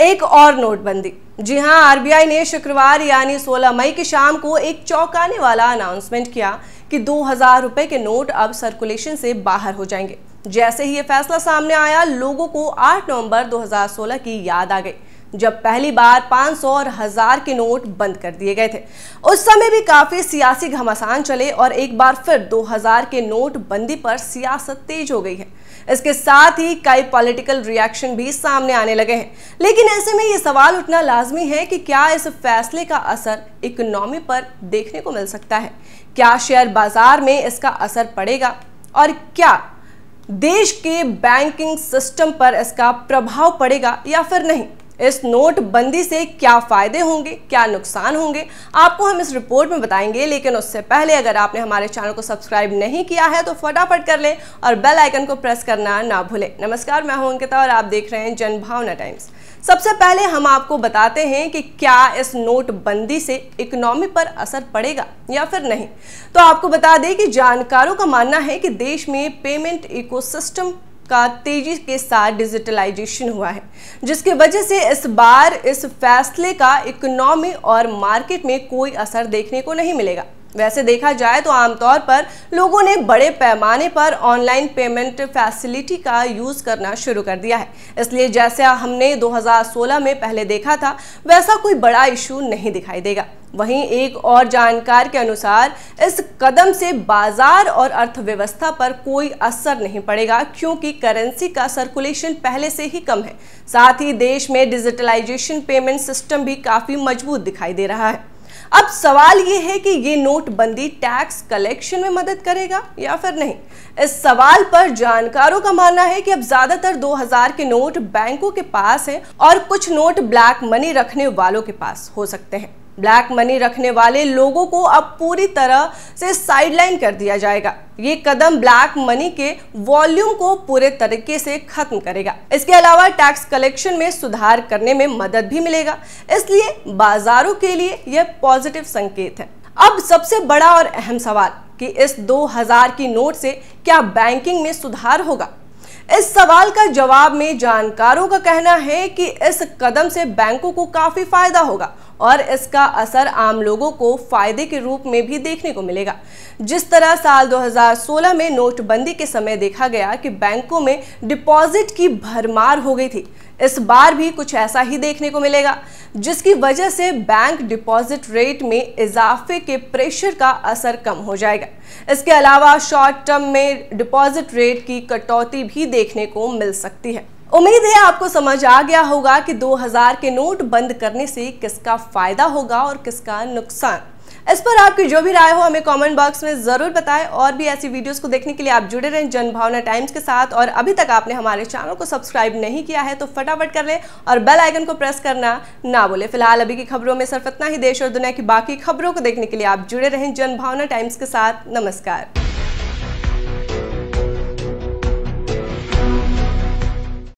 एक और नोटबंदी जी हां आरबीआई ने शुक्रवार यानी 16 मई की शाम को एक चौंकाने वाला अनाउंसमेंट किया कि दो हजार रुपए के नोट अब सर्कुलेशन से बाहर हो जाएंगे जैसे ही ये फैसला सामने आया लोगों को 8 नवंबर 2016 की याद आ गई जब पहली बार 500 और हजार के नोट बंद कर दिए गए थे उस समय भी काफी सियासी घमासान चले और एक बार फिर 2000 के नोट बंदी पर सियासत तेज हो गई है इसके साथ ही कई पॉलिटिकल रिएक्शन भी सामने आने लगे हैं लेकिन ऐसे में ये सवाल उठना लाजमी है कि क्या इस फैसले का असर इकोनॉमी पर देखने को मिल सकता है क्या शेयर बाजार में इसका असर पड़ेगा और क्या देश के बैंकिंग सिस्टम पर इसका प्रभाव पड़ेगा या फिर नहीं इस नोटबंदी से क्या फ़ायदे होंगे क्या नुकसान होंगे आपको हम इस रिपोर्ट में बताएंगे लेकिन उससे पहले अगर आपने हमारे चैनल को सब्सक्राइब नहीं किया है तो फटाफट कर लें और बेल आइकन को प्रेस करना ना भूलें नमस्कार मैं हूं अंकिता और आप देख रहे हैं जनभावना टाइम्स सबसे पहले हम आपको बताते हैं कि क्या इस नोटबंदी से इकोनॉमी पर असर पड़ेगा या फिर नहीं तो आपको बता दें कि जानकारों का मानना है कि देश में पेमेंट इकोसिस्टम का तेजी के साथ डिजिटलाइजेशन हुआ है जिसकी वजह से इस बार इस फैसले का इकोनॉमी और मार्केट में कोई असर देखने को नहीं मिलेगा वैसे देखा जाए तो आमतौर पर लोगों ने बड़े पैमाने पर ऑनलाइन पेमेंट फैसिलिटी का यूज़ करना शुरू कर दिया है इसलिए जैसा हमने 2016 में पहले देखा था वैसा कोई बड़ा इशू नहीं दिखाई देगा वहीं एक और जानकार के अनुसार इस कदम से बाजार और अर्थव्यवस्था पर कोई असर नहीं पड़ेगा क्योंकि करेंसी का सर्कुलेशन पहले से ही कम है साथ ही देश में डिजिटलाइजेशन पेमेंट सिस्टम भी काफ़ी मजबूत दिखाई दे रहा है अब सवाल ये है कि ये नोटबंदी टैक्स कलेक्शन में मदद करेगा या फिर नहीं इस सवाल पर जानकारों का मानना है कि अब ज्यादातर 2000 के नोट बैंकों के पास हैं और कुछ नोट ब्लैक मनी रखने वालों के पास हो सकते हैं ब्लैक मनी रखने वाले लोगों को अब पूरी तरह से साइडलाइन कर दिया जाएगा ये कदम ब्लैक मनी के वॉल्यूम को पूरे तरीके से खत्म करेगा इसके अलावा टैक्स कलेक्शन में सुधार करने में मदद भी मिलेगा इसलिए बाजारों के लिए यह पॉजिटिव संकेत है अब सबसे बड़ा और अहम सवाल कि इस 2000 की नोट से क्या बैंकिंग में सुधार होगा इस सवाल का जवाब में जानकारों का कहना है कि इस कदम से बैंकों को काफी फायदा होगा और इसका असर आम लोगों को फायदे के रूप में भी देखने को मिलेगा जिस तरह साल 2016 में नोटबंदी के समय देखा गया कि बैंकों में डिपॉजिट की भरमार हो गई थी इस बार भी कुछ ऐसा ही देखने को मिलेगा जिसकी वजह से बैंक डिपॉजिट रेट में इजाफे के प्रेशर का असर कम हो जाएगा इसके अलावा शॉर्ट टर्म में डिपॉजिट रेट की कटौती भी देखने को मिल सकती है उम्मीद है आपको समझ आ गया होगा कि 2000 के नोट बंद करने से किसका फायदा होगा और किसका नुकसान इस पर आपकी जो भी राय हो हमें कमेंट बॉक्स में ज़रूर बताएं और भी ऐसी वीडियोस को देखने के लिए आप जुड़े रहें जनभावना टाइम्स के साथ और अभी तक आपने हमारे चैनल को सब्सक्राइब नहीं किया है तो फटाफट कर लें और बेल आइकन को प्रेस करना ना बोले फिलहाल अभी की खबरों में सिर्फ इतना ही देश और दुनिया की बाकी खबरों को देखने के लिए आप जुड़े रहें जनभावना टाइम्स के साथ नमस्कार